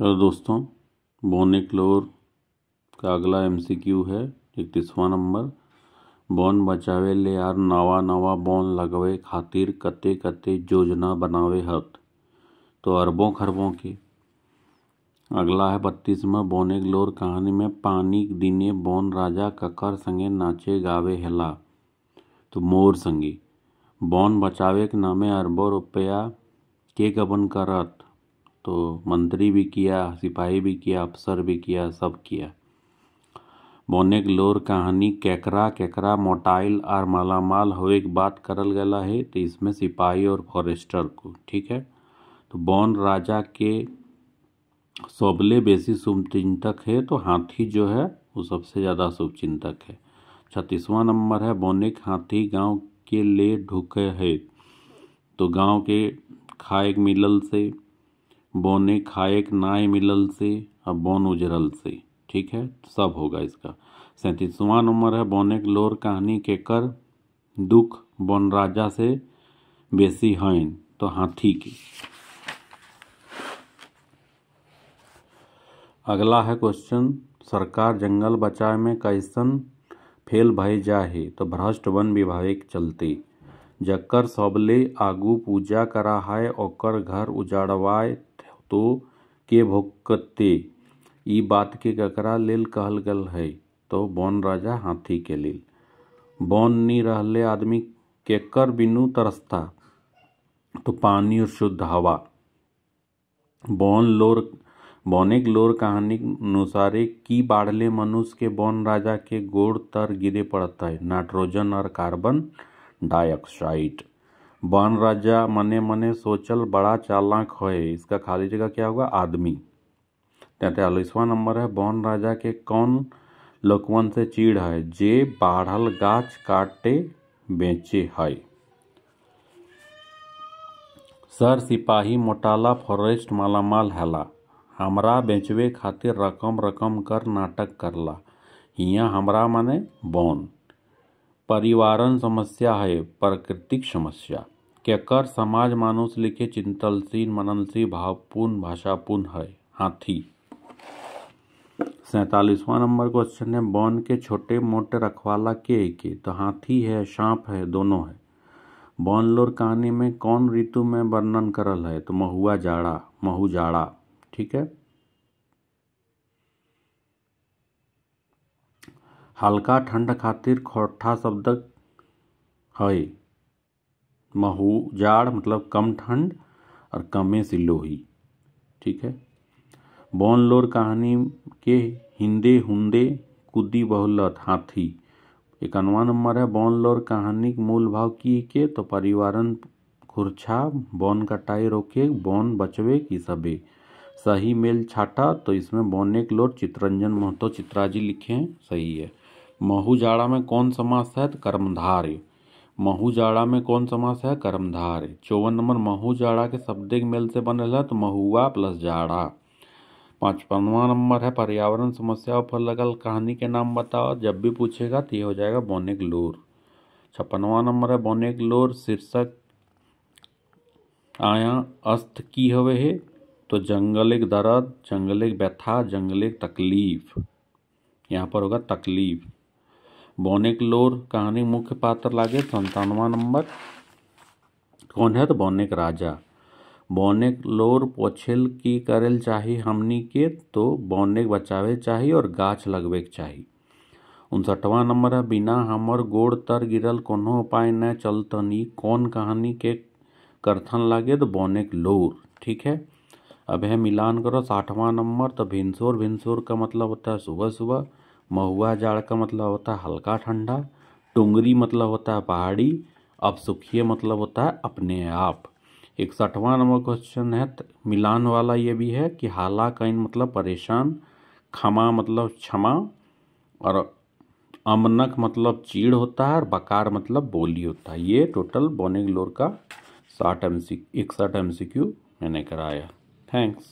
hello दोस्तों क्लोर का अगला एमसीक्यू है इकतीसवां नंबर बॉन बचावे ले यार नवा नवा बॉन लगवे खातिर कते कते योजना बनावे हत तो अरबों खरबों की अगला है बत्तीसवा बोनेग्लोर कहानी में पानी दिने बोन राजा ककर संगे नाचे गावे हेला तो मोर संगी बॉन बचावे के नामे अरबों रुपया के गबन करत तो मंत्री भी किया सिपाही भी किया अफसर भी किया सब किया बोनेक लोर कहानी केकरा केकरा मोटाइल और मालामाल हो एक बात करल गला है तो इसमें सिपाही और फॉरेस्टर को ठीक है तो बोन राजा के सबले बेसी शुभचिंतक है तो हाथी जो है वो सबसे ज़्यादा शुभचिंतक है छत्तीसवां नंबर है बोनेक हाथी गांव के ले ढुके है तो गांव के खाए मिलल से बोने खाएक नाय मिलल से और बोन उजरल से ठीक है सब होगा इसका सैंतीसवां नंबर है बोने के लोर कहानी के कर दुख बोन राजा से बेसी तो हाँ, है तो हाथी की अगला है क्वेश्चन सरकार जंगल बचाए में कैसन फेल भय जाहे तो भ्रष्ट वन विभाग चलते जकर सबले आगू पूजा करा है और घर उजाड़वाए तो के भोगते बात के ककरा लेल कहल गल है तो बौन राजा हाथी के लिए बौन नहीं रहले आदमी केकर बिनु तरसता तो पानी और शुद्ध हवा बौन लोर बौनेक लोर कहानी अनुसारे की बाढ़ले मनुष्य के बौन राजा के गोड़ तर गिरे पड़ता है नाइट्रोजन और कार्बन डाइऑक्साइड बन राजा मने मने सोचल बड़ा चालाक है इसका खाली जगह क्या होगा आदमी तैंतालीसवां नंबर है बन राजा के कौन लोकवन से चीड़ है जे बाढ़ल गाछ काटे बेचे है सर सिपाही मोटाला फॉरेस्ट मालामाल हैला हमरा बेचवे खातिर रकम रकम कर नाटक करला हियाँ हमरा माने बॉन परिवारन समस्या है प्राकृतिक समस्या केकर समाज मानुष लिखे चिंतनशील मननशील भावपूर्ण भाषापूर्ण है हाथी सैतालीसवा नंबर क्वेश्चन है बॉन के छोटे मोटे रखवाला के के तो हाथी है सांप है दोनों है लोर कहानी में कौन ऋतु में वर्णन करल है तो महुआ जाड़ा महु जाड़ा ठीक है हल्का ठंड खातिर खोटा शब्द है महू जाड़ मतलब कम ठंड और कमे से लोही ठीक है बौन लोर कहानी के हिंदे हुंदे कुदी बहुलत हाथी इकानवा नंबर है बौन लोर कहानी मूल भाव की के तो परिवारन खुरछा बोन कटाई रोके बोन बचवे की सबे सही मेल छाटा तो इसमें के लोर चित्रंजन महतो चित्राजी लिखे हैं सही है महुजाड़ा में कौन समास है तो कर्मधार्य महुजाड़ा में कौन समास है कर्मधार्य चौवन नंबर महुजाड़ा के शब्दिक मेल से बन रहा तो महुआ प्लस जाड़ा पाँचपनवा नंबर है पर्यावरण समस्या पर लगल कहानी के नाम बताओ जब भी पूछेगा तो ये हो जाएगा बोनिक लोर छप्पनवा नंबर है बोनिक लोर शीर्षक आया अस्त की हवे है तो जंगलिक दर्द जंगलिक व्यथा जंगलिक तकलीफ यहाँ पर होगा तकलीफ बौनिक लोर कहानी मुख्य पात्र लागे संतानवा नंबर कौन है तो बौनिक राजा बॉनिक लोर पोछेल की करेल चाहिए हमनी के तो बौनिक बचावे चाहिए और गाछ लगवे के चाहिए उनसठवा नंबर है बिना हमर गोड़ तर गिरल कोनो उपाय न चलतनी कौन कहानी के करथन लागे तो बौनिक लोर ठीक है अब है मिलान करो साठवां नंबर तो भिनसोर भिनसोर का मतलब होता है सुबह सुबह महुआ जाड़ का मतलब होता है हल्का ठंडा टुंगरी मतलब होता है पहाड़ी अब अपसुखीय मतलब होता है अपने आप इकसठवा नंबर क्वेश्चन है मिलान वाला ये भी है कि हाला कहीं मतलब परेशान खमा मतलब क्षमा और अमनक मतलब चीड़ होता है और बकार मतलब बोली होता है ये टोटल बोनेगलोर का साठ एम सी इकसठ एम सी क्यू मैंने कराया थैंक्स